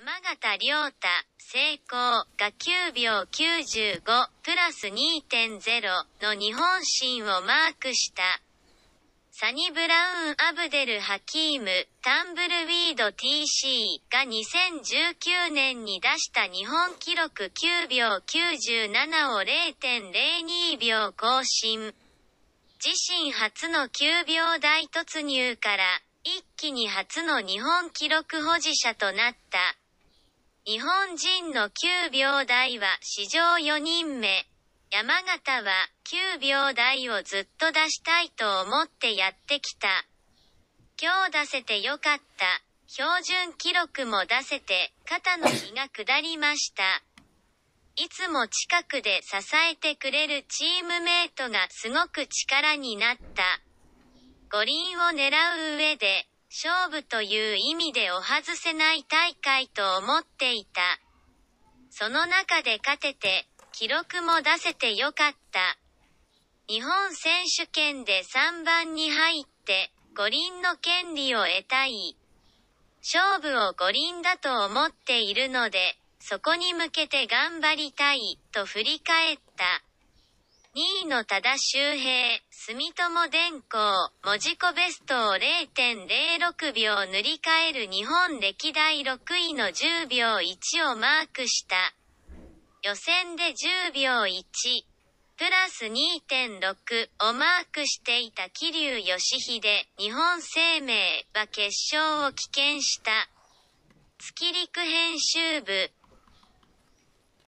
山形亮太、成功が9秒95プラス2.0の日本新をマークした。サニブラウン・アブデル・ハキーム、タンブルウィード TC が2019年に出した日本記録9秒97を0.02秒更新。自身初の9秒台突入から、一気に初の日本記録保持者となった。日本人の9秒台は史上4人目。山形は9秒台をずっと出したいと思ってやってきた。今日出せてよかった。標準記録も出せて肩の日が下りました。いつも近くで支えてくれるチームメイトがすごく力になった。五輪を狙う上で勝負という意味でお外せない大会と思っていた。その中で勝てて、記録も出せてよかった。日本選手権で3番に入って、五輪の権利を得たい。勝負を五輪だと思っているので、そこに向けて頑張りたい、と振り返った。2の多田周平、住友電工、文字庫ベストを0.06秒塗り替える日本歴代6位の10秒1をマークした。予選で10秒1、プラス2.6をマークしていた桐生義秀、日本生命は決勝を棄権した。月陸編集部、